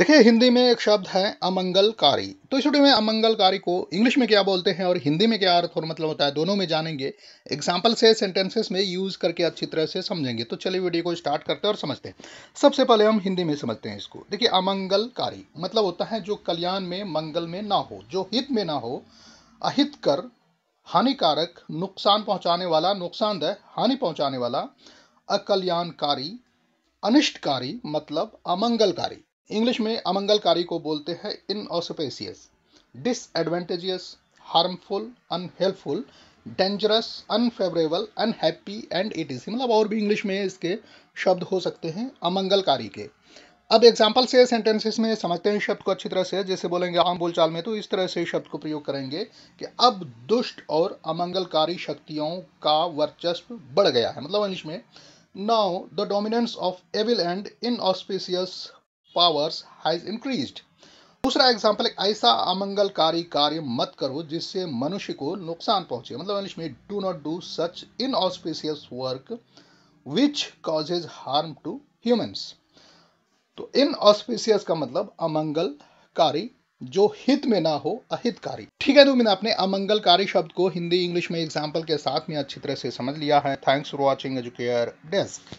देखिए हिंदी में एक शब्द है अमंगलकारी तो इस वीडियो में अमंगलकारी को इंग्लिश में क्या बोलते हैं और हिंदी में क्या अर्थ और मतलब होता है दोनों में जानेंगे एग्जाम्पल से सेंटेंसेस में यूज करके अच्छी तरह से समझेंगे तो चलिए वीडियो को स्टार्ट करते हैं और समझते हैं सबसे पहले हम हिंदी में समझते हैं इसको देखिए अमंगलकारी मतलब होता है जो कल्याण में मंगल में ना हो जो हित में ना हो अहित कर हानिकारक नुकसान पहुंचाने वाला नुकसानदह हानि पहुंचाने वाला अकल्याणकारी अनिष्टकारी मतलब अमंगलकारी इंग्लिश में अमंगलकारी को बोलते हैं inauspicious disadvantageous harmful unhelpful dangerous unfavourable unhappy and it is मतलब और भी इंग्लिश में इसके शब्द हो सकते हैं अमंगलकारी के अब एग्जाम्पल से सेंटेंसेस में समझते हैं शब्द को अच्छी तरह से जैसे बोलेंगे आम बोलचाल में तो इस तरह से शब्द को प्रयोग करेंगे कि अब दुष्ट और अमंगलकारी शक्तियों का वर्चस्व बढ़ गया है मतलब इंग्लिश में now the dominance of evil and inauspicious powers has increase दूसरा एग्जाम्पल एक ऐसा अमंगलकारी कार्य मत करो जिससे मनुष्य को नुकसान पहुंचे मतलब इंग्लिश में do not do such inauspicious work which causes harm to humans तो इन ऑस्पिशियस का मतलब अमंगलकारी जो हित में ना हो अहितकारी ठीक है तो मैंने अपने अमंगलकारी शब्द को हिंदी इंग्लिश में एग्जाम्पल के साथ में अच्छी तरह से समझ लिया है thanks for watching Educare desk